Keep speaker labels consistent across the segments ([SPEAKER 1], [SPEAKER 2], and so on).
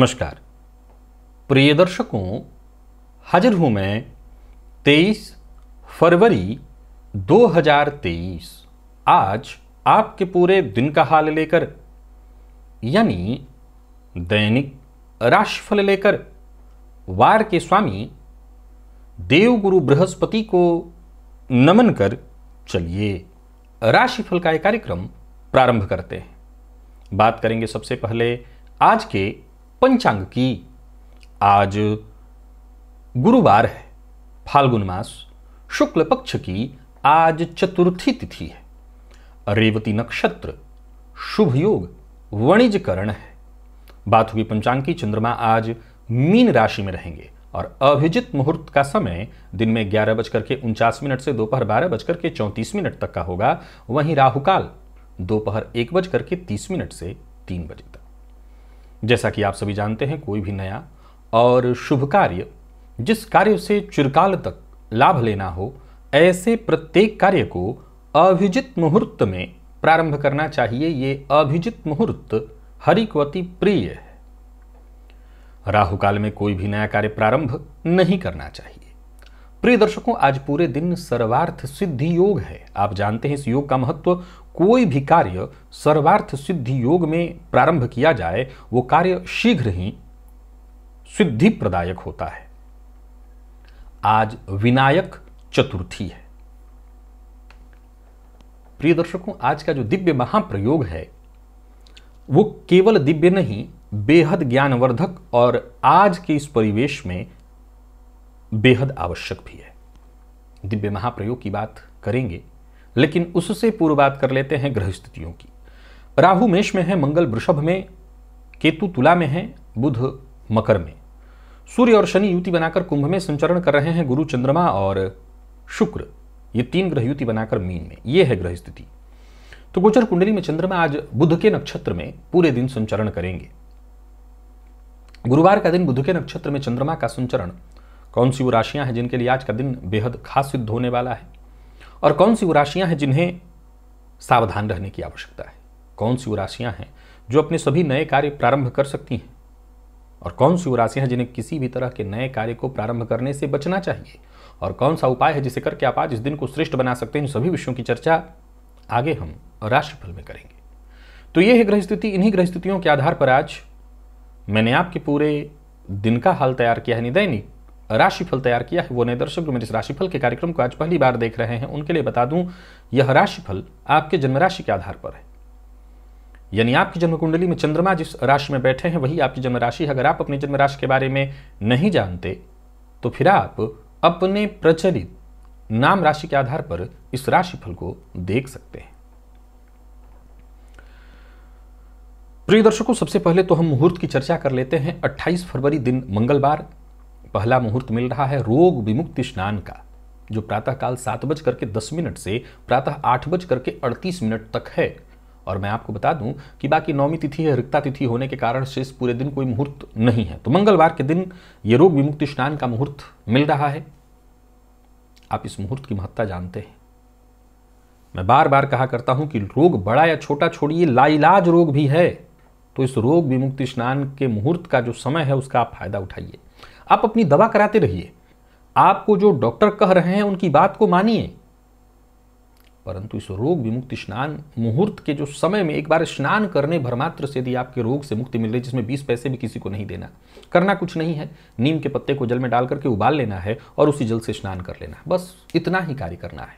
[SPEAKER 1] नमस्कार प्रिय दर्शकों हाजिर हूं मैं 23 फरवरी 2023 आज आपके पूरे दिन का हाल लेकर यानी दैनिक राशिफल लेकर वार के स्वामी देवगुरु बृहस्पति को नमन कर चलिए राशिफल का यह कार्यक्रम प्रारंभ करते हैं बात करेंगे सबसे पहले आज के पंचांग की आज गुरुवार है फाल्गुन मास शुक्ल पक्ष की आज चतुर्थी तिथि है रेवती नक्षत्र शुभ योग वणिजकरण है बात हुई पंचांग की चंद्रमा आज मीन राशि में रहेंगे और अभिजित मुहूर्त का समय दिन में ग्यारह बजकर के उनचास मिनट से दोपहर बारह बजकर के चौंतीस मिनट तक का होगा वहीं राहुकाल दोपहर एक बजकर के तीस मिनट से तीन बजे जैसा कि आप सभी जानते हैं कोई भी नया और शुभ कार्य जिस कार्य से चिरकाल तक लाभ लेना हो ऐसे प्रत्येक कार्य को अभिजित मुहूर्त में प्रारंभ करना चाहिए ये अभिजित मुहूर्त हरि को अति प्रिय है राहु काल में कोई भी नया कार्य प्रारंभ नहीं करना चाहिए प्रिय दर्शकों आज पूरे दिन सर्वार्थ सिद्धि योग है आप जानते हैं इस योग का महत्व कोई भी कार्य सर्वार्थ सिद्धि योग में प्रारंभ किया जाए वो कार्य शीघ्र ही सिद्धि प्रदायक होता है आज विनायक चतुर्थी है प्रिय दर्शकों आज का जो दिव्य महाप्रयोग है वो केवल दिव्य नहीं बेहद ज्ञानवर्धक और आज के इस परिवेश में बेहद आवश्यक भी है दिव्य महाप्रयोग की बात करेंगे लेकिन उससे पूर्व बात कर लेते हैं ग्रह स्थितियों की राहु मेष में है मंगल वृषभ में केतु तुला में है बुध मकर में सूर्य और शनि युति बनाकर कुंभ में संचरण कर रहे हैं गुरु चंद्रमा और शुक्र ये तीन ग्रह युति बनाकर मीन में ये है ग्रह स्थिति तो गोचर कुंडली में चंद्रमा आज बुध के नक्षत्र में पूरे दिन संचरण करेंगे गुरुवार का दिन बुध के नक्षत्र में चंद्रमा का संचरण कौन सी वो राशियां हैं जिनके लिए आज का दिन बेहद खास सिद्ध होने वाला है और कौन सी वो राशियाँ हैं जिन्हें सावधान रहने की आवश्यकता है कौन सी वो राशियाँ हैं जो अपने सभी नए कार्य प्रारंभ कर सकती हैं और कौन सी वो राशियाँ हैं जिन्हें किसी भी तरह के नए कार्य को प्रारंभ करने से बचना चाहिए और कौन सा उपाय है जिसे करके आप आज इस दिन को श्रेष्ठ बना सकते हैं इन सभी विषयों की चर्चा आगे हम राशिफल में करेंगे तो ये है ग्रह स्थिति इन्हीं ग्रह स्थितियों के आधार पर आज मैंने आपके पूरे दिन का हाल तैयार किया है दैनिक राशिफल तैयार किया है वो नए दर्शक जो मेरे इस राशिफल के कार्यक्रम को आज पहली बार देख रहे हैं उनके लिए बता दूं यह राशिफल आपके जन्म राशि के आधार पर है यानी आपकी जन्म कुंडली में चंद्रमा जिस राशि में बैठे हैं वही आपकी जन्म राशि है अगर आप अपनी जन्म राशि के बारे में नहीं जानते तो फिर आप अपने प्रचलित नाम राशि के आधार पर इस राशिफल को देख सकते हैं प्रिय दर्शकों सबसे पहले तो हम मुहूर्त की चर्चा कर लेते हैं 28 फरवरी दिन मंगलवार पहला मुहूर्त मिल रहा है रोग विमुक्ति स्नान का जो प्रातःकाल सात बज करके दस मिनट से प्रातः आठ बज करके अड़तीस मिनट तक है और मैं आपको बता दूं कि बाकी नौमी तिथि है रिक्ता तिथि होने के कारण शेष पूरे दिन कोई मुहूर्त नहीं है तो मंगलवार के दिन ये रोग विमुक्ति स्नान का मुहूर्त मिल रहा है आप इस मुहूर्त की महत्ता जानते हैं मैं बार बार कहा करता हूं कि रोग बड़ा या छोटा छोड़िए लाइलाज रोग भी है तो इस रोग विमुक्ति स्नान के मुहूर्त का जो समय है उसका आप फायदा उठाइए आप अपनी दवा कराते रहिए आपको जो डॉक्टर कह रहे हैं उनकी बात को मानिए परंतु इस रोग विमुक्ति स्नान मुहूर्त के जो समय में एक बार स्नान करने भरमात्र से यदि आपके रोग से मुक्ति मिल रही जिसमें बीस पैसे भी किसी को नहीं देना करना कुछ नहीं है नीम के पत्ते को जल में डाल करके उबाल लेना है और उसी जल से स्नान कर लेना है बस इतना ही कार्य करना है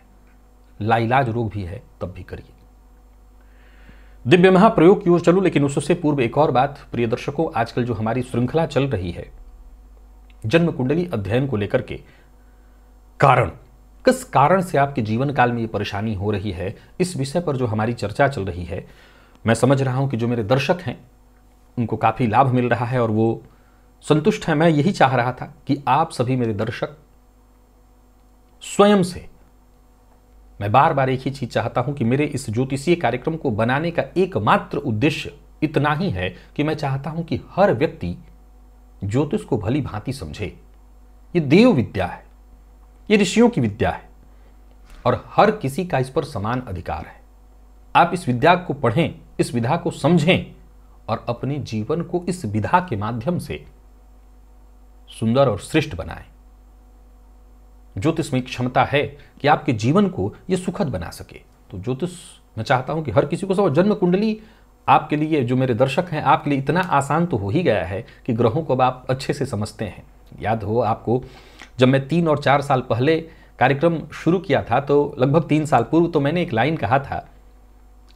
[SPEAKER 1] लाइलाज रोग भी है तब भी करिए दिव्य महाप्रयोग की ओर चलू लेकिन उससे पूर्व एक और बात प्रिय दर्शकों आजकल जो हमारी श्रृंखला चल रही है जन्म कुंडली अध्ययन को लेकर के कारण किस कारण से आपके जीवन काल में ये परेशानी हो रही है इस विषय पर जो हमारी चर्चा चल रही है मैं समझ रहा हूं कि जो मेरे दर्शक हैं उनको काफ़ी लाभ मिल रहा है और वो संतुष्ट हैं मैं यही चाह रहा था कि आप सभी मेरे दर्शक स्वयं से मैं बार बार एक ही चीज चाहता हूं कि मेरे इस ज्योतिषीय कार्यक्रम को बनाने का एकमात्र उद्देश्य इतना ही है कि मैं चाहता हूं कि हर व्यक्ति ज्योतिष को भली भांति समझे ये देव विद्या है ये ऋषियों की विद्या है और हर किसी का इस पर समान अधिकार है आप इस विद्या को पढ़ें इस विधा को समझें और अपने जीवन को इस विधा के माध्यम से सुंदर और श्रेष्ठ बनाएं ज्योतिष में क्षमता है कि आपके जीवन को यह सुखद बना सके तो ज्योतिष मैं चाहता हूं कि हर किसी को सब जन्म कुंडली आपके लिए जो मेरे दर्शक हैं आपके लिए इतना आसान तो हो ही गया है कि ग्रहों को अब आप अच्छे से समझते हैं याद हो आपको जब मैं तीन और चार साल पहले कार्यक्रम शुरू किया था तो लगभग तीन साल पूर्व तो मैंने एक लाइन कहा था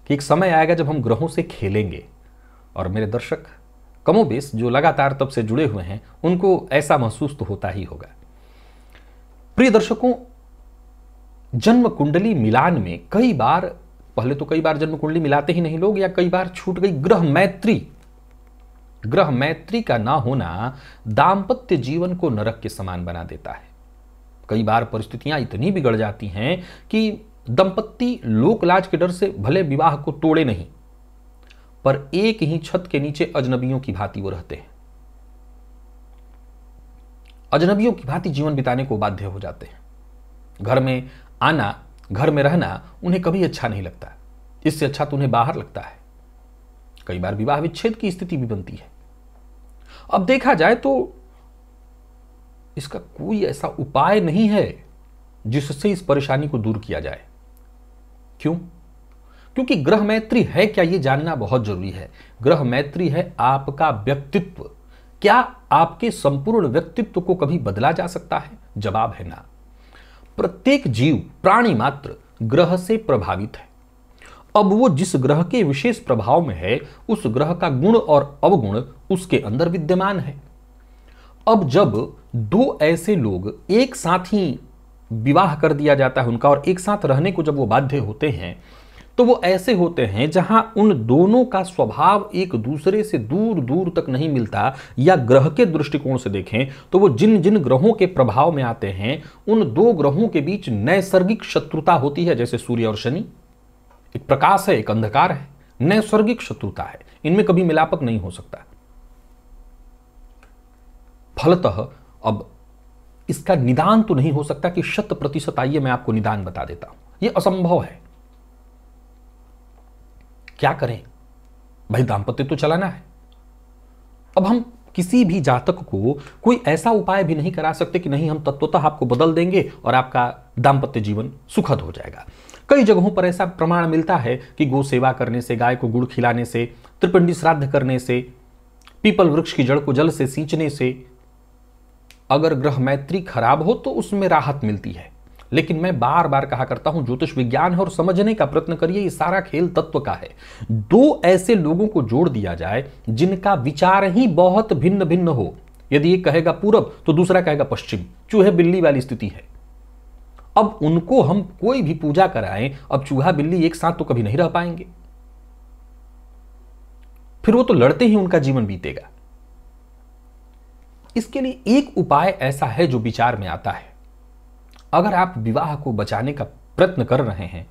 [SPEAKER 1] कि एक समय आएगा जब हम ग्रहों से खेलेंगे और मेरे दर्शक कमोबेश जो लगातार तब से जुड़े हुए हैं उनको ऐसा महसूस तो होता ही होगा प्रिय दर्शकों जन्म कुंडली मिलान में कई बार पहले तो कई बार जन्म कुंडली मिलाते ही नहीं लोग या कई बार छूट गई ग्रह मैत्री ग्रह मैत्री का ना होना दाम्पत्य जीवन को नरक के समान बना देता है कई बार परिस्थितियां इतनी बिगड़ जाती हैं कि दंपत्ति लोकलाज के डर से भले विवाह को तोड़े नहीं पर एक ही छत के नीचे अजनबियों की भांति वो रहते हैं अजनबियों की भांति जीवन बिताने को बाध्य हो जाते हैं घर में आना घर में रहना उन्हें कभी अच्छा नहीं लगता इससे अच्छा तो उन्हें बाहर लगता है कई बार विवाह विच्छेद की स्थिति भी बनती है अब देखा जाए तो इसका कोई ऐसा उपाय नहीं है जिससे इस परेशानी को दूर किया जाए क्यों क्योंकि ग्रह मैत्री है क्या यह जानना बहुत जरूरी है ग्रह मैत्री है आपका व्यक्तित्व क्या आपके संपूर्ण व्यक्तित्व को कभी बदला जा सकता है जवाब है ना प्रत्येक जीव प्राणी मात्र ग्रह से प्रभावित है अब वो जिस ग्रह के विशेष प्रभाव में है उस ग्रह का गुण और अवगुण उसके अंदर विद्यमान है अब जब दो ऐसे लोग एक साथ ही विवाह कर दिया जाता है उनका और एक साथ रहने को जब वो बाध्य होते हैं तो वो ऐसे होते हैं जहां उन दोनों का स्वभाव एक दूसरे से दूर दूर तक नहीं मिलता या ग्रह के दृष्टिकोण से देखें तो वो जिन जिन ग्रहों के प्रभाव में आते हैं उन दो ग्रहों के बीच नैसर्गिक शत्रुता होती है जैसे सूर्य और शनि एक प्रकाश है एक अंधकार है नैसर्गिक शत्रुता है इनमें कभी मिलापक नहीं हो सकता फलतः अब इसका निदान तो नहीं हो सकता कि शत प्रतिशत आइए मैं आपको निदान बता देता हूं यह असंभव है क्या करें भाई दाम्पत्य तो चलाना है अब हम किसी भी जातक को कोई ऐसा उपाय भी नहीं करा सकते कि नहीं हम तत्वतः आपको बदल देंगे और आपका दाम्पत्य जीवन सुखद हो जाएगा कई जगहों पर ऐसा प्रमाण मिलता है कि गो सेवा करने से गाय को गुड़ खिलाने से त्रिपिंडी श्राद्ध करने से पीपल वृक्ष की जड़ को जल से सींचने से अगर ग्रह मैत्री खराब हो तो उसमें राहत मिलती है लेकिन मैं बार बार कहा करता हूं ज्योतिष विज्ञान है और समझने का प्रयत्न करिए ये सारा खेल तत्व का है दो ऐसे लोगों को जोड़ दिया जाए जिनका विचार ही बहुत भिन्न भिन्न हो यदि एक कहेगा पूरब तो दूसरा कहेगा पश्चिम चूहे बिल्ली वाली स्थिति है अब उनको हम कोई भी पूजा कराएं अब चूहा बिल्ली एक साथ तो कभी नहीं रह पाएंगे फिर वो तो लड़ते ही उनका जीवन बीतेगा इसके लिए एक उपाय ऐसा है जो विचार में आता है अगर आप विवाह को बचाने का प्रयत्न कर रहे हैं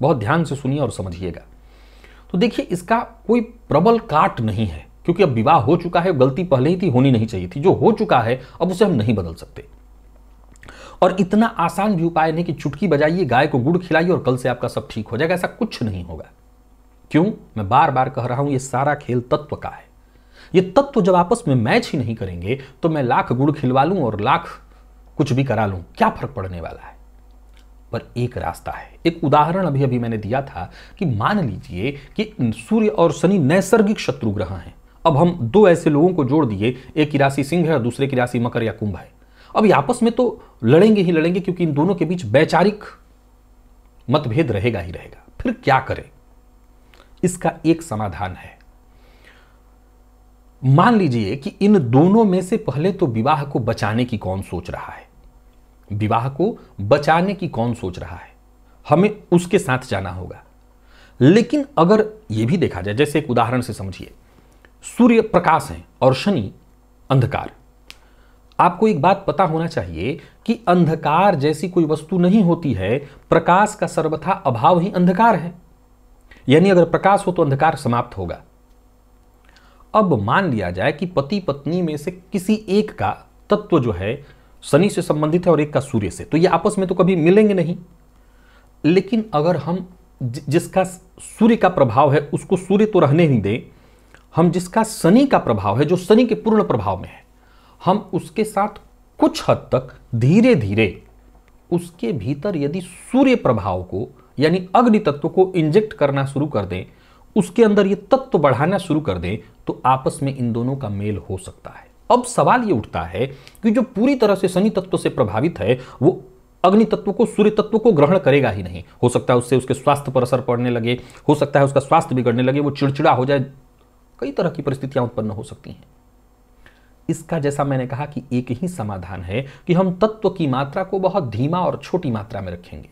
[SPEAKER 1] बहुत ध्यान से सुनिए और समझिएगा तो देखिए इसका कोई प्रबल काट नहीं है क्योंकि अब विवाह हो चुका है गलती पहले ही थी होनी नहीं चाहिए थी जो हो चुका है अब उसे हम नहीं बदल सकते और इतना आसान भी उपाय नहीं कि चुटकी बजाइए गाय को गुड़ खिलाइए और कल से आपका सब ठीक हो जाएगा ऐसा कुछ नहीं होगा क्यों मैं बार बार कह रहा हूं ये सारा खेल तत्व का है ये तत्व जब आपस में मैच ही नहीं करेंगे तो मैं लाख गुड़ खिलवा लूं और लाख कुछ भी करा लूं क्या फर्क पड़ने वाला है पर एक रास्ता है एक उदाहरण अभी अभी मैंने दिया था कि मान लीजिए कि सूर्य और शनि नैसर्गिक शत्रु ग्रह हैं अब हम दो ऐसे लोगों को जोड़ दिए एक की राशि सिंह है और दूसरे की राशि मकर या कुंभ है अब आपस में तो लड़ेंगे ही लड़ेंगे क्योंकि इन दोनों के बीच वैचारिक मतभेद रहेगा ही रहेगा फिर क्या करें इसका एक समाधान है मान लीजिए कि इन दोनों में से पहले तो विवाह को बचाने की कौन सोच रहा है विवाह को बचाने की कौन सोच रहा है हमें उसके साथ जाना होगा लेकिन अगर ये भी देखा जाए जैसे एक उदाहरण से समझिए सूर्य प्रकाश है और शनि अंधकार आपको एक बात पता होना चाहिए कि अंधकार जैसी कोई वस्तु नहीं होती है प्रकाश का सर्वथा अभाव ही अंधकार है यानी अगर प्रकाश हो तो अंधकार समाप्त होगा अब मान लिया जाए कि पति पत्नी में से किसी एक का तत्व जो है शनि से संबंधित है और एक का सूर्य से तो ये आपस में तो कभी मिलेंगे नहीं लेकिन अगर हम जिसका सूर्य का प्रभाव है उसको सूर्य तो रहने ही दें हम जिसका शनि का प्रभाव है जो शनि के पूर्ण प्रभाव में है हम उसके साथ कुछ हद तक धीरे धीरे उसके भीतर यदि सूर्य प्रभाव को यानी अग्नि तत्व को इंजेक्ट करना शुरू कर दें उसके अंदर ये तत्व बढ़ाना शुरू कर दें तो आपस में इन दोनों का मेल हो सकता है अब सवाल ये उठता है कि जो पूरी तरह से शनि तत्व से प्रभावित है वो अग्नि तत्व को सूर्य तत्व को ग्रहण करेगा ही नहीं हो सकता है उससे उसके स्वास्थ्य पर असर पड़ने लगे हो सकता है उसका स्वास्थ्य बिगड़ने लगे वो चिड़चिड़ा हो जाए कई तरह की परिस्थितियां उत्पन्न हो सकती हैं इसका जैसा मैंने कहा कि एक ही समाधान है कि हम तत्व की मात्रा को बहुत धीमा और छोटी मात्रा में रखेंगे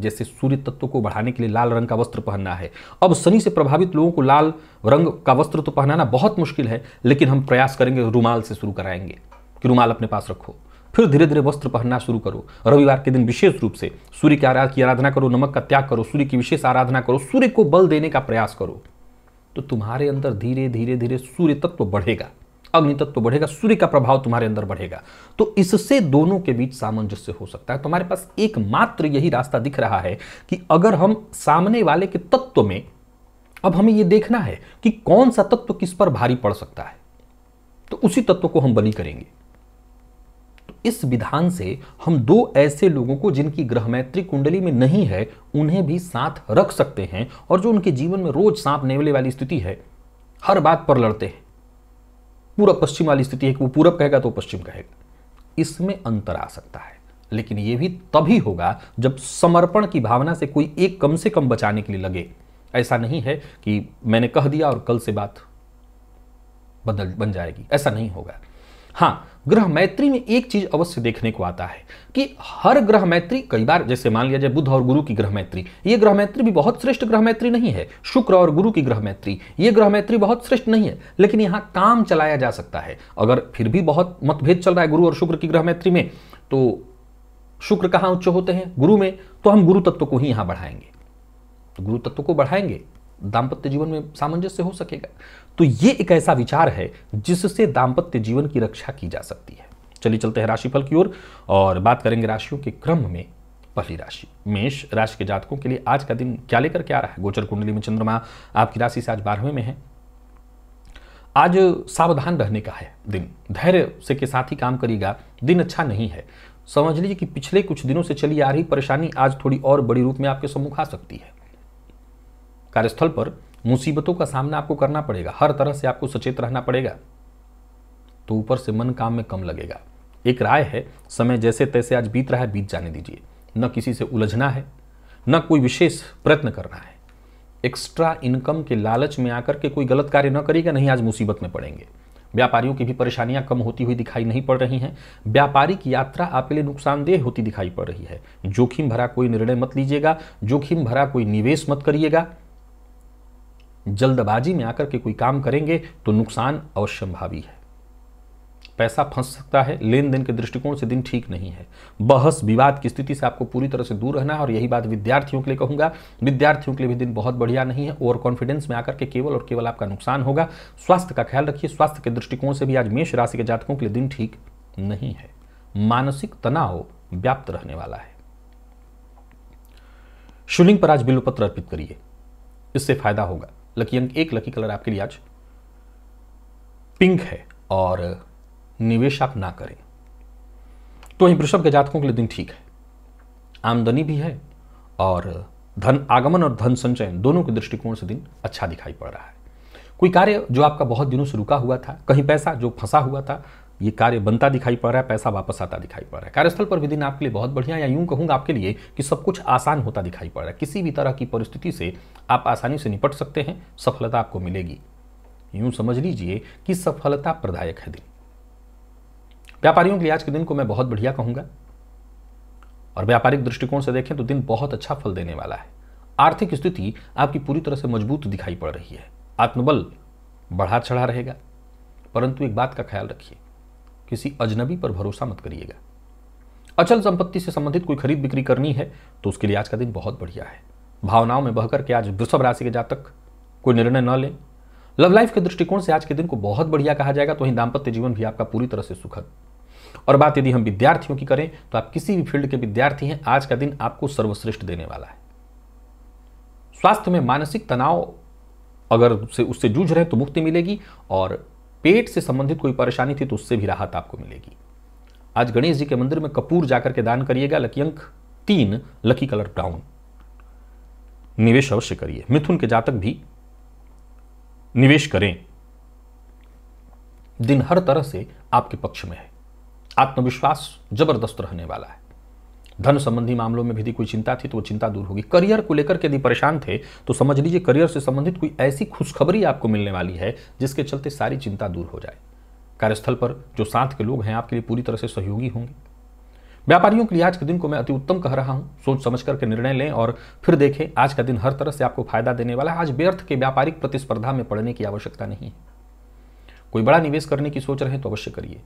[SPEAKER 1] जैसे सूर्य तत्व को बढ़ाने के लिए लाल रंग का वस्त्र पहनना है अब शनि से प्रभावित लोगों को लाल रंग का वस्त्र तो पहनाना बहुत मुश्किल है लेकिन हम प्रयास करेंगे रूमाल से शुरू कराएंगे कि रूमाल अपने पास रखो फिर धीरे धीरे वस्त्र पहनना शुरू करो रविवार के दिन विशेष रूप से सूर्य की आराधना की आराधना करो नमक का त्याग करो सूर्य की विशेष आराधना करो सूर्य को बल देने का प्रयास करो तो तुम्हारे अंदर धीरे धीरे धीरे सूर्य तत्व बढ़ेगा अग्नि तत्व बढ़ेगा सूर्य का प्रभाव तुम्हारे अंदर बढ़ेगा तो इससे दोनों के बीच सामंजस्य हो सकता है तुम्हारे पास एकमात्र यही रास्ता दिख रहा है कि अगर हम सामने वाले के तत्व में अब हमें यह देखना है कि कौन सा तत्व किस पर भारी पड़ सकता है तो उसी तत्व को हम बली करेंगे तो इस विधान से हम दो ऐसे लोगों को जिनकी ग्रह मैत्री कुंडली में नहीं है उन्हें भी साथ रख सकते हैं और जो उनके जीवन में रोज सांप नेवले वाली स्थिति है हर बात पर लड़ते हैं पूरब पश्चिम वाली स्थिति है कि वो पूरब कहेगा तो पश्चिम कहेगा इसमें अंतर आ सकता है लेकिन ये भी तभी होगा जब समर्पण की भावना से कोई एक कम से कम बचाने के लिए लगे ऐसा नहीं है कि मैंने कह दिया और कल से बात बदल बन जाएगी ऐसा नहीं होगा हाँ ग्रह मैत्री में एक चीज अवश्य देखने को आता है कि हर ग्रह मैत्री कई बार जैसे मान लिया जाए बुद्ध और गुरु की ग्रह मैत्री ये ग्रह मैत्री भी बहुत श्रेष्ठ ग्रह मैत्री नहीं है शुक्र और गुरु की ग्रह मैत्री ये ग्रह मैत्री बहुत श्रेष्ठ नहीं है लेकिन यहाँ काम चलाया जा सकता है अगर फिर भी बहुत मतभेद चल रहा है गुरु और शुक्र की ग्रह मैत्री में तो शुक्र कहाँ उच्च होते हैं गुरु में तो हम गुरु तत्व को ही यहाँ बढ़ाएंगे तो गुरु तत्व को बढ़ाएंगे दाम्पत्य जीवन में सामंजस्य हो सकेगा तो ये एक ऐसा विचार है जिससे दाम्पत्य जीवन की रक्षा की जा सकती है चलिए चलते हैं राशिफल की ओर और, और बात करेंगे राशियों के क्रम में पहली राशि मेष राशि के जातकों के लिए आज का दिन क्या लेकर के आ रहा है गोचर कुंडली में चंद्रमा आपकी राशि से आज बारहवें में है आज सावधान रहने का है दिन धैर्य से के साथ ही काम करिएगा दिन अच्छा नहीं है समझ लीजिए कि पिछले कुछ दिनों से चली आ रही परेशानी आज थोड़ी और बड़ी रूप में आपके सम्मुख आ सकती है कार्यस्थल पर मुसीबतों का सामना आपको करना पड़ेगा हर तरह से आपको सचेत रहना पड़ेगा तो ऊपर से मन काम में कम लगेगा एक राय है समय जैसे तैसे आज बीत रहा है बीत जाने दीजिए न किसी से उलझना है न कोई विशेष प्रयत्न करना है एक्स्ट्रा इनकम के लालच में आकर के कोई गलत कार्य न करेगा नहीं आज मुसीबत में पड़ेंगे व्यापारियों की भी परेशानियां कम होती हुई दिखाई नहीं पड़ रही हैं व्यापारिक यात्रा आपके लिए नुकसानदेह होती दिखाई पड़ रही है जोखिम भरा कोई निर्णय मत लीजिएगा जोखिम भरा कोई निवेश मत करिएगा जल्दबाजी में आकर के कोई काम करेंगे तो नुकसान अवश्यंभावी है पैसा फंस सकता है लेन देन के दृष्टिकोण से दिन ठीक नहीं है बहस विवाद की स्थिति से आपको पूरी तरह से दूर रहना है और यही बात विद्यार्थियों के लिए कहूंगा विद्यार्थियों के लिए भी दिन बहुत बढ़िया नहीं है ओवर कॉन्फिडेंस में आकर के केवल और केवल आपका नुकसान होगा स्वास्थ्य का ख्याल रखिए स्वास्थ्य के दृष्टिकोण से भी आज मेष राशि के जातकों के लिए दिन ठीक नहीं है मानसिक तनाव व्याप्त रहने वाला है शिवलिंग पर आज बिलुपत्र अर्पित करिए इससे फायदा होगा लकी अंक एक लकी कलर आपके लिए आज पिंक है और निवेश आप ना करें तो वहीं वृषभ के जातकों के लिए दिन ठीक है आमदनी भी है और धन आगमन और धन संचयन दोनों के दृष्टिकोण से दिन अच्छा दिखाई पड़ रहा है कोई कार्य जो आपका बहुत दिनों से रुका हुआ था कहीं पैसा जो फंसा हुआ था ये कार्य बनता दिखाई पड़ रहा है पैसा वापस आता दिखाई पड़ रहा है कार्यस्थल पर भी दिन आपके लिए बहुत बढ़िया या यूं कहूंगा आपके लिए कि सब कुछ आसान होता दिखाई पड़ रहा है किसी भी तरह की परिस्थिति से आप आसानी से निपट सकते हैं सफलता आपको मिलेगी यूं समझ लीजिए कि सफलता प्रदायक है दिन व्यापारियों के लिए आज के दिन को मैं बहुत बढ़िया कहूंगा और व्यापारिक दृष्टिकोण से देखें तो दिन बहुत अच्छा फल देने वाला है आर्थिक स्थिति आपकी पूरी तरह से मजबूत दिखाई पड़ रही है आत्मबल बढ़ा चढ़ा रहेगा परंतु एक बात का ख्याल रखिए किसी अजनबी पर भरोसा मत करिएगा अचल संपत्ति से संबंधित कोई खरीद बिक्री करनी है तो उसके लिए आज का दिन बहुत बढ़िया है भावनाओं में बहकर के आज वृषभ राशि के जातक कोई निर्णय न लें लव लाइफ के दृष्टिकोण से आज के दिन को बहुत बढ़िया कहा जाएगा तो वहीं दाम्पत्य जीवन भी आपका पूरी तरह से सुखद और बात यदि हम विद्यार्थियों की करें तो आप किसी भी फील्ड के विद्यार्थी हैं आज का दिन आपको सर्वश्रेष्ठ देने वाला है स्वास्थ्य में मानसिक तनाव अगर उससे उससे जूझ रहे तो मुक्ति मिलेगी और पेट से संबंधित कोई परेशानी थी तो उससे भी राहत आपको मिलेगी आज गणेश जी के मंदिर में कपूर जाकर के दान करिएगा लकी अंक तीन लकी कलर ब्राउन निवेश अवश्य करिए मिथुन के जातक भी निवेश करें दिन हर तरह से आपके पक्ष में है आत्मविश्वास जबरदस्त रहने वाला है धन संबंधी मामलों में भी यदि कोई चिंता थी तो वो चिंता दूर होगी करियर को लेकर के यदि परेशान थे तो समझ लीजिए करियर से संबंधित कोई ऐसी खुशखबरी आपको मिलने वाली है जिसके चलते सारी चिंता दूर हो जाए कार्यस्थल पर जो साथ के लोग हैं आपके लिए पूरी तरह से सहयोगी होंगे व्यापारियों के लिए आज के दिन को मैं अति उत्तम कह रहा हूं सोच समझ करके निर्णय लें और फिर देखें आज का दिन हर तरह से आपको फायदा देने वाला है आज व्यर्थ के व्यापारिक प्रतिस्पर्धा में पड़ने की आवश्यकता नहीं है कोई बड़ा निवेश करने की सोच रहे हैं तो अवश्य करिए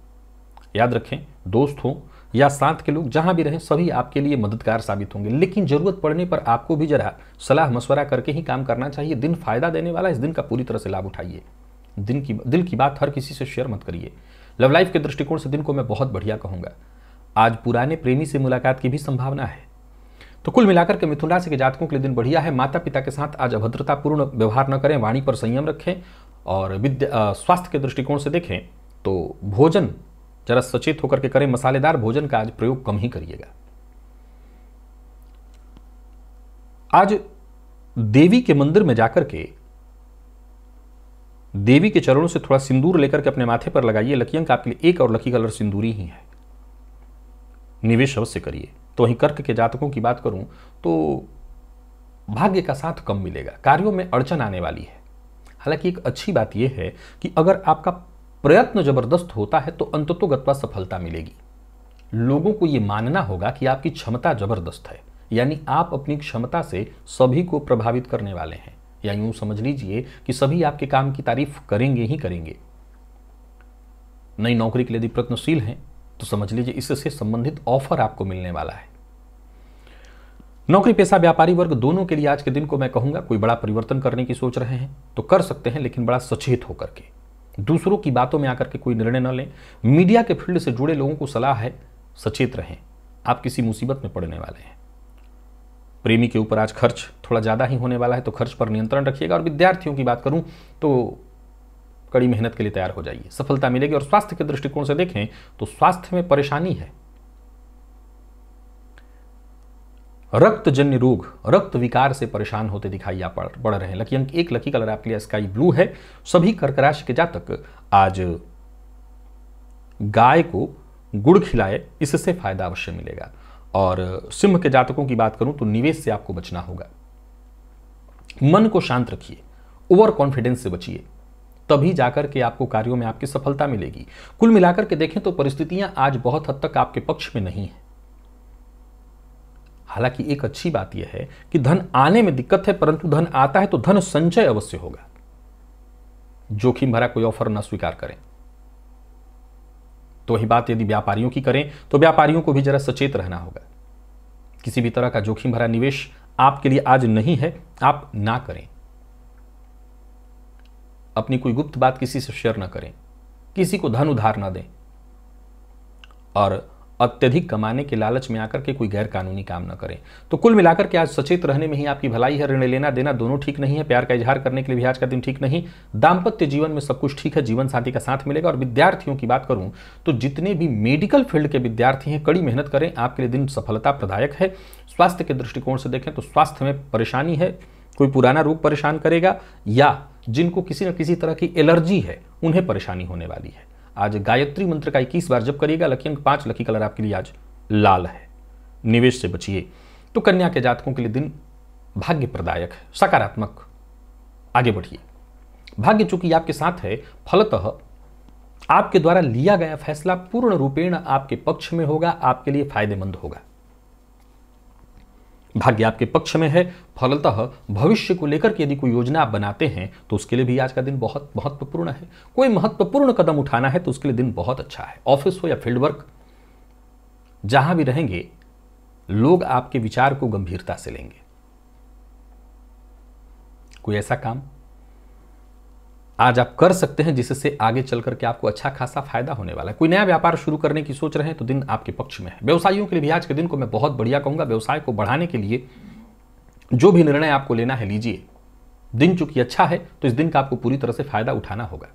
[SPEAKER 1] याद रखें दोस्त हों या साथ के लोग जहाँ भी रहें सभी आपके लिए मददगार साबित होंगे लेकिन ज़रूरत पड़ने पर आपको भी जरा सलाह मशवरा करके ही काम करना चाहिए दिन फायदा देने वाला इस दिन का पूरी तरह से लाभ उठाइए दिन की दिल की बात हर किसी से शेयर मत करिए लव लाइफ के दृष्टिकोण से दिन को मैं बहुत बढ़िया कहूँगा आज पुराने प्रेमी से मुलाकात की भी संभावना है तो कुल मिलाकर के मिथुन राशि के जातकों के लिए दिन बढ़िया है माता पिता के साथ आज अभद्रतापूर्ण व्यवहार न करें वाणी पर संयम रखें और विद्या स्वास्थ्य के दृष्टिकोण से देखें तो भोजन जरा सचेत होकर के करें मसालेदार भोजन का आज प्रयोग कम ही करिएगा आज देवी के मंदिर में जाकर के देवी के चरणों से थोड़ा सिंदूर लेकर के अपने माथे पर लगाइए लकी अंक आपके लिए एक और लकी कलर सिंदूरी ही है निवेश अवश्य करिए तो वहीं कर्क के जातकों की बात करूं तो भाग्य का साथ कम मिलेगा कार्यों में अड़चन आने वाली है हालांकि एक अच्छी बात यह है कि अगर आपका प्रयत्न जबरदस्त होता है तो अंततोगत्वा सफलता मिलेगी लोगों को यह मानना होगा कि आपकी क्षमता जबरदस्त है यानी आप अपनी क्षमता से सभी को प्रभावित करने वाले हैं या यूं समझ लीजिए कि सभी आपके काम की तारीफ करेंगे ही करेंगे नई नौकरी के लिए यदि प्रयत्नशील हैं तो समझ लीजिए इससे संबंधित ऑफर आपको मिलने वाला है नौकरी पेशा व्यापारी वर्ग दोनों के लिए आज के दिन को मैं कहूंगा कोई बड़ा परिवर्तन करने की सोच रहे हैं तो कर सकते हैं लेकिन बड़ा सचेत होकर के दूसरों की बातों में आकर के कोई निर्णय न लें मीडिया के फील्ड से जुड़े लोगों को सलाह है सचेत रहें आप किसी मुसीबत में पड़ने वाले हैं प्रेमी के ऊपर आज खर्च थोड़ा ज़्यादा ही होने वाला है तो खर्च पर नियंत्रण रखिएगा और विद्यार्थियों की बात करूं तो कड़ी मेहनत के लिए तैयार हो जाइए सफलता मिलेगी और स्वास्थ्य के दृष्टिकोण से देखें तो स्वास्थ्य में परेशानी है रक्तजन्य रोग रक्त विकार से परेशान होते दिखाई आप बढ़ रहे हैं लकी अंक एक लकी कलर आपके लिए स्काई ब्लू है सभी कर्क राशि के जातक आज गाय को गुड़ खिलाए इससे फायदा अवश्य मिलेगा और सिंह के जातकों की बात करूं तो निवेश से आपको बचना होगा मन को शांत रखिए ओवर कॉन्फिडेंस से बचिए तभी जाकर के आपको कार्यों में आपकी सफलता मिलेगी कुल मिलाकर के देखें तो परिस्थितियां आज बहुत हद तक आपके पक्ष में नहीं है हालांकि एक अच्छी बात यह है कि धन आने में दिक्कत है परंतु धन आता है तो धन संचय अवश्य होगा जोखिम भरा कोई ऑफर ना स्वीकार करें तो ही बात यदि व्यापारियों की करें तो व्यापारियों को भी जरा सचेत रहना होगा किसी भी तरह का जोखिम भरा निवेश आपके लिए आज नहीं है आप ना करें अपनी कोई गुप्त बात किसी से शेयर ना करें किसी को धन उधार ना दें और अत्यधिक कमाने के लालच में आकर के कोई गैर कानूनी काम न करें तो कुल मिलाकर के आज सचेत रहने में ही आपकी भलाई है ऋण लेना देना दोनों ठीक नहीं है प्यार का इजहार करने के लिए भी आज का दिन ठीक नहीं दाम्पत्य जीवन में सब कुछ ठीक है जीवन साथी का साथ मिलेगा और विद्यार्थियों की बात करूं तो जितने भी मेडिकल फील्ड के विद्यार्थी हैं कड़ी मेहनत करें आपके लिए दिन सफलता प्रदायक है स्वास्थ्य के दृष्टिकोण से देखें तो स्वास्थ्य में परेशानी है कोई पुराना रोग परेशान करेगा या जिनको किसी न किसी तरह की एलर्जी है उन्हें परेशानी होने वाली है आज गायत्री मंत्र का इक्कीस बार जब करिएगा लकी अंक पांच लकी कलर आपके लिए आज लाल है निवेश से बचिए तो कन्या के जातकों के लिए दिन भाग्य प्रदायक है सकारात्मक आगे बढ़िए भाग्य चूंकि आपके साथ है फलतः आपके द्वारा लिया गया फैसला पूर्ण रूपेण आपके पक्ष में होगा आपके लिए फायदेमंद होगा भाग्य आपके पक्ष में है फलतः भविष्य को लेकर के यदि कोई योजना आप बनाते हैं तो उसके लिए भी आज का दिन बहुत महत्वपूर्ण है कोई महत्वपूर्ण कदम उठाना है तो उसके लिए दिन बहुत अच्छा है ऑफिस हो या फील्ड वर्क जहां भी रहेंगे लोग आपके विचार को गंभीरता से लेंगे कोई ऐसा काम आज आप कर सकते हैं जिससे आगे चल करके आपको अच्छा खासा फायदा होने वाला है कोई नया व्यापार शुरू करने की सोच रहे हैं तो दिन आपके पक्ष में है व्यवसायियों के लिए भी आज के दिन को मैं बहुत बढ़िया कहूंगा व्यवसाय को बढ़ाने के लिए जो भी निर्णय आपको लेना है लीजिए दिन चूंकि अच्छा है तो इस दिन का आपको पूरी तरह से फायदा उठाना होगा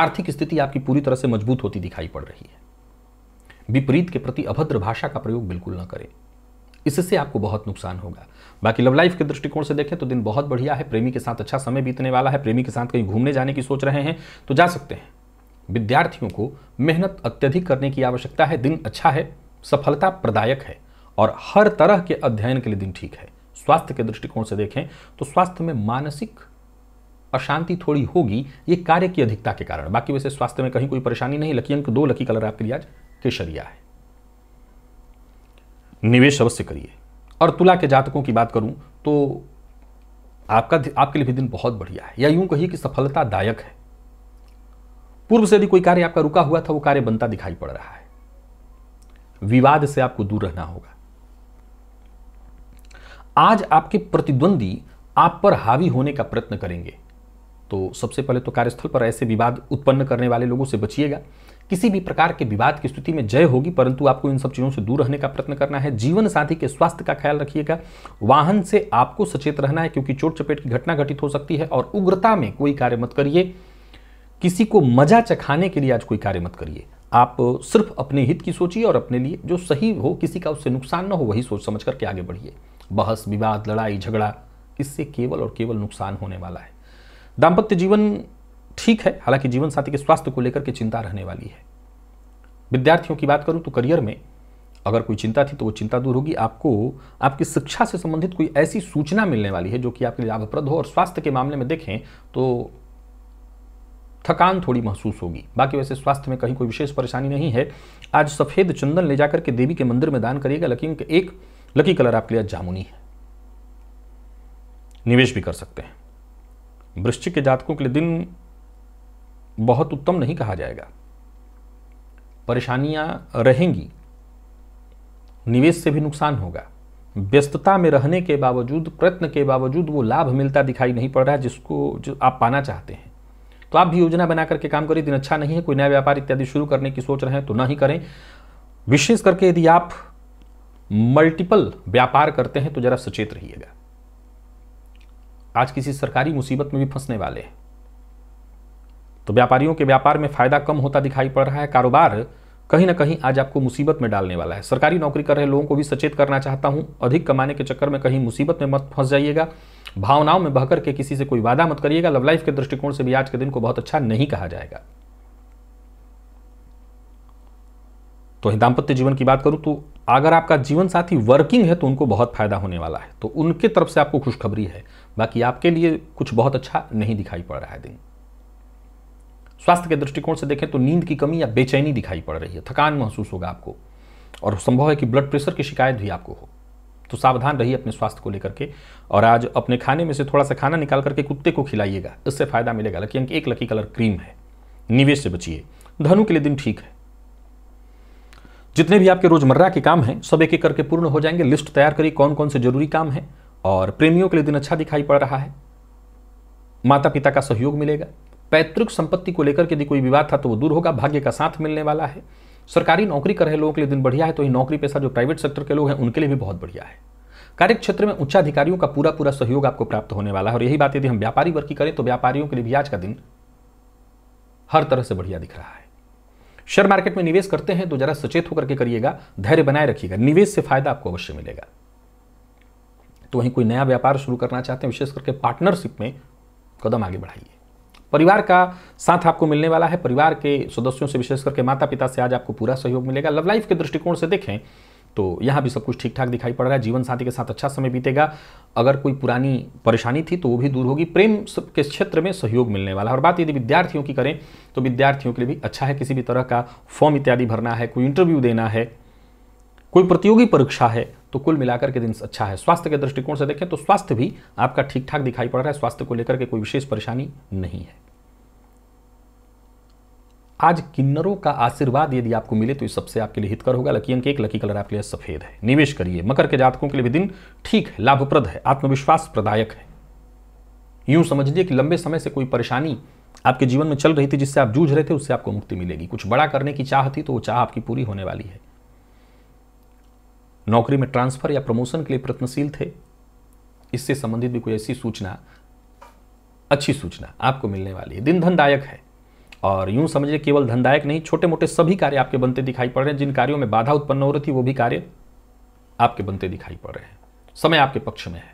[SPEAKER 1] आर्थिक स्थिति आपकी पूरी तरह से मजबूत होती दिखाई पड़ रही है विपरीत के प्रति अभद्र भाषा का प्रयोग बिल्कुल ना करें इससे आपको बहुत नुकसान होगा बाकी लव लाइफ के दृष्टिकोण से देखें तो दिन बहुत बढ़िया है प्रेमी के साथ अच्छा समय बीतने वाला है प्रेमी के साथ कहीं घूमने जाने की सोच रहे हैं तो जा सकते हैं विद्यार्थियों को मेहनत अत्यधिक करने की आवश्यकता है दिन अच्छा है सफलता प्रदायक है और हर तरह के अध्ययन के लिए दिन ठीक है स्वास्थ्य के दृष्टिकोण से देखें तो स्वास्थ्य में मानसिक अशांति थोड़ी होगी ये कार्य की अधिकता के कारण बाकी वैसे स्वास्थ्य में कहीं कोई परेशानी नहीं लकी अंक दो लकी कलर आपके लिए आज केशरिया है निवेश अवश्य करिए और तुला के जातकों की बात करूं तो आपका आपके लिए भी दिन बहुत बढ़िया है या यूं कहिए कि सफलतादायक है पूर्व से यदि कोई कार्य आपका रुका हुआ था वो कार्य बनता दिखाई पड़ रहा है विवाद से आपको दूर रहना होगा आज आपके प्रतिद्वंदी आप पर हावी होने का प्रयत्न करेंगे तो सबसे पहले तो कार्यस्थल पर ऐसे विवाद उत्पन्न करने वाले लोगों से बचिएगा किसी भी प्रकार के विवाद की स्थिति में जय होगी परंतु आपको इन सब चीज़ों से दूर रहने का प्रयत्न करना है जीवन साथी के स्वास्थ्य का ख्याल रखिएगा वाहन से आपको सचेत रहना है क्योंकि चोट चपेट की घटना घटित हो सकती है और उग्रता में कोई कार्य मत करिए किसी को मजा चखाने के लिए आज कोई कार्य मत करिए आप सिर्फ अपने हित की सोचिए और अपने लिए जो सही हो किसी का उससे नुकसान ना हो वही सोच समझ करके आगे बढ़िए बहस विवाद लड़ाई झगड़ा इससे केवल और केवल नुकसान होने वाला है दाम्पत्य जीवन ठीक है हालांकि जीवन साथी के स्वास्थ्य को लेकर के चिंता रहने वाली है विद्यार्थियों की बात करूं तो करियर में अगर कोई चिंता थी तो वो चिंता दूर होगी आपको आपकी शिक्षा से संबंधित कोई ऐसी सूचना मिलने वाली है जो कि आपके लिए लाभप्रद हो और स्वास्थ्य के मामले में देखें तो थकान थोड़ी महसूस होगी बाकी वैसे स्वास्थ्य में कहीं कोई विशेष परेशानी नहीं है आज सफ़ेद चंदन ले जाकर के देवी के मंदिर में दान करिएगा लेकिन एक लकी कलर आपके लिए जामुनी है निवेश भी कर सकते हैं वृश्चिक के जातकों के लिए दिन बहुत उत्तम नहीं कहा जाएगा परेशानियां रहेंगी निवेश से भी नुकसान होगा व्यस्तता में रहने के बावजूद प्रयत्न के बावजूद वो लाभ मिलता दिखाई नहीं पड़ रहा है जिसको जो आप पाना चाहते हैं तो आप भी योजना बना करके काम करें दिन अच्छा नहीं है कोई नया व्यापार इत्यादि शुरू करने की सोच रहे हैं तो ना ही करें विशेष करके यदि आप मल्टीपल व्यापार करते हैं तो जरा सचेत रहिएगा आज किसी सरकारी मुसीबत में भी फंसने वाले हैं तो व्यापारियों के व्यापार में फ़ायदा कम होता दिखाई पड़ रहा है कारोबार कहीं ना कहीं आज आपको मुसीबत में डालने वाला है सरकारी नौकरी कर रहे लोगों को भी सचेत करना चाहता हूं अधिक कमाने के चक्कर में कहीं मुसीबत में मत फंस जाइएगा भावनाओं में बहकर के किसी से कोई वादा मत करिएगा लव लाइफ के दृष्टिकोण से भी आज के दिन को बहुत अच्छा नहीं कहा जाएगा तो दाम्पत्य जीवन की बात करूं तो अगर आपका जीवन साथी वर्किंग है तो उनको बहुत फायदा होने वाला है तो उनके तरफ से आपको खुशखबरी है बाकी आपके लिए कुछ बहुत अच्छा नहीं दिखाई पड़ रहा है दिन स्वास्थ्य के दृष्टिकोण से देखें तो नींद की कमी या बेचैनी दिखाई पड़ रही है थकान महसूस होगा आपको और संभव है कि ब्लड प्रेशर की शिकायत भी आपको हो तो सावधान रहिए अपने स्वास्थ्य को लेकर के और आज अपने खाने में से थोड़ा सा खाना निकाल करके कुत्ते को खिलाइएगा इससे फायदा मिलेगा लकी अंक एक लकी कलर क्रीम है निवेश से बचिए धनु के लिए दिन ठीक है जितने भी आपके रोजमर्रा के काम हैं सब एक एक करके पूर्ण हो जाएंगे लिस्ट तैयार करिए कौन कौन से जरूरी काम है और प्रेमियों के लिए दिन अच्छा दिखाई पड़ रहा है माता पिता का सहयोग मिलेगा पैतृक संपत्ति को लेकर यदि कोई विवाद था तो वो दूर होगा भाग्य का साथ मिलने वाला है सरकारी नौकरी कर रहे लोगों के लिए दिन बढ़िया है तो ये नौकरी पेशा जो प्राइवेट सेक्टर के लोग हैं उनके लिए भी बहुत बढ़िया है कार्य क्षेत्र में उच्चाधिकारियों का पूरा पूरा सहयोग आपको प्राप्त होने वाला है और यही बात यदि हम व्यापारी वर्ग की करें तो व्यापारियों के लिए भी आज का दिन हर तरह से बढ़िया दिख रहा है शेयर मार्केट में निवेश करते हैं तो जरा सचेत होकर के करिएगा धैर्य बनाए रखिएगा निवेश से फायदा आपको अवश्य मिलेगा तो वहीं कोई नया व्यापार शुरू करना चाहते हैं विशेष करके पार्टनरशिप में कदम आगे बढ़ाइए परिवार का साथ आपको मिलने वाला है परिवार के सदस्यों से विशेष करके माता पिता से आज आपको पूरा सहयोग मिलेगा लव लाइफ के दृष्टिकोण से देखें तो यहाँ भी सब कुछ ठीक ठाक दिखाई पड़ रहा है जीवन साथी के साथ अच्छा समय बीतेगा अगर कोई पुरानी परेशानी थी तो वो भी दूर होगी प्रेम के क्षेत्र में सहयोग मिलने वाला है और बात यदि विद्यार्थियों की करें तो विद्यार्थियों के लिए भी अच्छा है किसी भी तरह का फॉर्म इत्यादि भरना है कोई इंटरव्यू देना है कोई प्रतियोगी परीक्षा है तो कुल मिलाकर के दिन अच्छा है स्वास्थ्य के दृष्टिकोण से देखें तो स्वास्थ्य भी आपका ठीक ठाक दिखाई पड़ रहा है स्वास्थ्य को लेकर के कोई विशेष परेशानी नहीं है आज किन्नरों का आशीर्वाद यदि आपको मिले तो इस सबसे आपके लिए हितकर होगा लकी अंक एक लकी कलर आपके लिए सफेद है निवेश करिए मकर के जातकों के लिए भी दिन ठीक है लाभप्रद है आत्मविश्वास प्रदायक है यूं समझ लीजिए कि लंबे समय से कोई परेशानी आपके जीवन में चल रही थी जिससे आप जूझ रहे थे उससे आपको मुक्ति मिलेगी कुछ बड़ा करने की चाह थी तो वो चाह आपकी पूरी होने वाली है नौकरी में ट्रांसफर या प्रमोशन के लिए प्रयत्नशील थे इससे संबंधित भी कोई ऐसी सूचना अच्छी सूचना आपको मिलने वाली है दिन धनदायक है और यूं समझिए केवल धनदायक नहीं छोटे मोटे सभी कार्य आपके बनते दिखाई पड़ रहे हैं जिन कार्यों में बाधा उत्पन्न हो रही थी वो भी कार्य आपके बनते दिखाई पड़ रहे हैं समय आपके पक्ष में है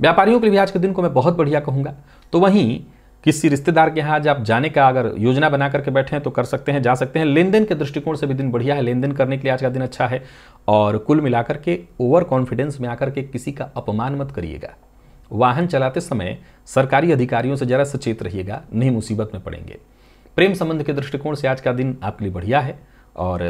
[SPEAKER 1] व्यापारियों के लिए आज के दिन को मैं बहुत बढ़िया कहूंगा तो वहीं किसी रिश्तेदार के यहाँ आज आप जाने का अगर योजना बना करके बैठे हैं तो कर सकते हैं जा सकते हैं लेन देन के दृष्टिकोण से भी दिन बढ़िया है लेन देन करने के लिए आज का दिन अच्छा है और कुल मिलाकर के ओवर कॉन्फिडेंस में आकर के किसी का अपमान मत करिएगा वाहन चलाते समय सरकारी अधिकारियों से ज़रा सचेत रहिएगा नहीं मुसीबत में पड़ेंगे प्रेम संबंध के दृष्टिकोण से आज का दिन आपके लिए बढ़िया है और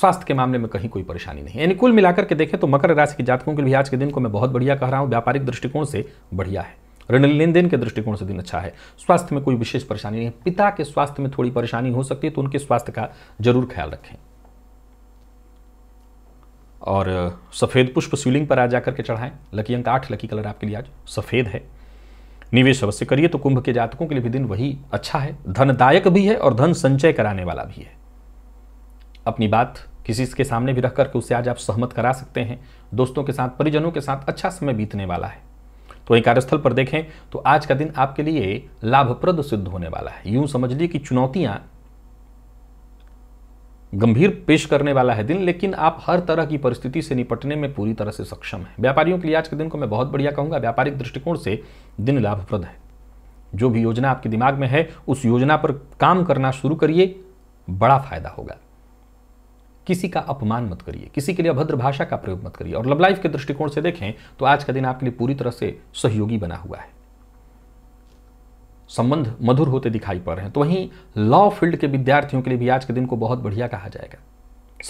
[SPEAKER 1] स्वास्थ्य के मामले में कहीं कोई परेशानी नहीं यानी कुल मिलाकर के देखें तो मकर राशि के जातकों के लिए आज के दिन को मैं बहुत बढ़िया कह रहा हूँ व्यापारिक दृष्टिकोण से बढ़िया है ऋण लेन देन के दृष्टिकोण से दिन अच्छा है स्वास्थ्य में कोई विशेष परेशानी नहीं है पिता के स्वास्थ्य में थोड़ी परेशानी हो सकती है तो उनके स्वास्थ्य का जरूर ख्याल रखें और सफ़ेद पुष्प शिवलिंग पर आज जाकर के चढ़ाएं लकी अंक आठ लकी कलर आपके लिए आज सफ़ेद है निवेश अवश्य करिए तो कुंभ के जातकों के लिए भी दिन वही अच्छा है धनदायक भी है और धन संचय कराने वाला भी है अपनी बात किसी के सामने भी रख करके उसे आज आप सहमत करा सकते हैं दोस्तों के साथ परिजनों के साथ अच्छा समय बीतने वाला है तो वहीं कार्यस्थल पर देखें तो आज का दिन आपके लिए लाभप्रद सिद्ध होने वाला है यूं समझ लिए कि चुनौतियां गंभीर पेश करने वाला है दिन लेकिन आप हर तरह की परिस्थिति से निपटने में पूरी तरह से सक्षम है व्यापारियों के लिए आज के दिन को मैं बहुत बढ़िया कहूंगा व्यापारिक दृष्टिकोण से दिन लाभप्रद है जो भी योजना आपके दिमाग में है उस योजना पर काम करना शुरू करिए बड़ा फायदा होगा किसी का अपमान मत करिए किसी के लिए अभद्र भाषा का प्रयोग मत करिए और लव लाइफ के दृष्टिकोण से देखें तो आज का दिन आपके लिए पूरी तरह से सहयोगी बना हुआ है संबंध मधुर होते दिखाई पड़ रहे हैं तो वहीं लॉ फील्ड के विद्यार्थियों के लिए भी आज के दिन को बहुत बढ़िया कहा जाएगा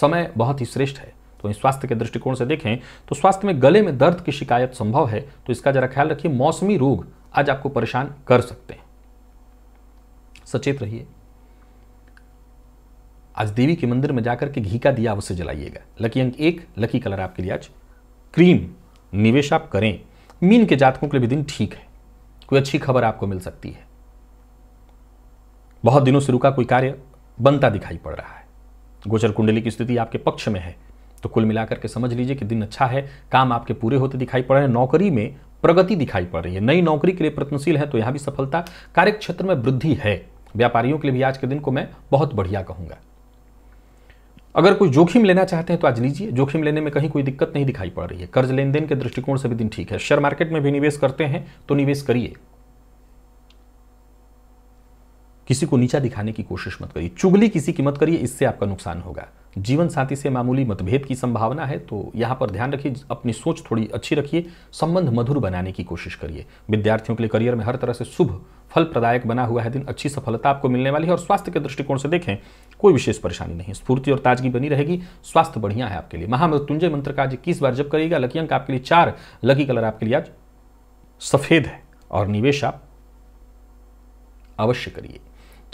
[SPEAKER 1] समय बहुत ही श्रेष्ठ है तो वहीं स्वास्थ्य के दृष्टिकोण से देखें तो स्वास्थ्य में गले में दर्द की शिकायत संभव है तो इसका जरा ख्याल रखिए मौसमी रोग आज आपको परेशान कर सकते हैं सचेत रहिए आज देवी के मंदिर में जाकर के घी का दिया अवश्य जलाइएगा लकी अंक एक लकी कलर आपके लिए आज क्रीम निवेश आप करें मीन के जातकों के लिए भी दिन ठीक है कोई अच्छी खबर आपको मिल सकती है बहुत दिनों से रुका कोई कार्य बनता दिखाई पड़ रहा है गोचर कुंडली की स्थिति आपके पक्ष में है तो कुल मिलाकर के समझ लीजिए कि दिन अच्छा है काम आपके पूरे होते दिखाई पड़ रहे हैं नौकरी में प्रगति दिखाई पड़ रही है नई नौकरी के लिए प्रयत्नशील है तो यहां भी सफलता कार्य क्षेत्र में वृद्धि है व्यापारियों के लिए भी आज के दिन को मैं बहुत बढ़िया कहूंगा अगर कोई जोखिम लेना चाहते हैं तो आज लीजिए जोखिम लेने में कहीं कोई दिक्कत नहीं दिखाई पड़ रही है कर्ज लेन देन के दृष्टिकोण से भी दिन ठीक है शेयर मार्केट में भी निवेश करते हैं तो निवेश करिए किसी को नीचा दिखाने की कोशिश मत करिए चुगली किसी की मत करिए इससे आपका नुकसान होगा जीवन साथी से मामूली मतभेद की संभावना है तो यहाँ पर ध्यान रखिए अपनी सोच थोड़ी अच्छी रखिए संबंध मधुर बनाने की कोशिश करिए विद्यार्थियों के लिए करियर में हर तरह से शुभ फल प्रदायक बना हुआ है दिन अच्छी सफलता आपको मिलने वाली है और स्वास्थ्य के दृष्टिकोण से देखें कोई विशेष परेशानी नहीं स्फूर्ति और ताजगी बनी रहेगी स्वास्थ्य बढ़िया है आपके लिए महामृत्युंजय मंत्र का आज इक्कीस बार जब करिएगा लकी अंक आपके लिए चार लकी कलर आपके लिए आज सफ़ेद है और निवेश आप अवश्य करिए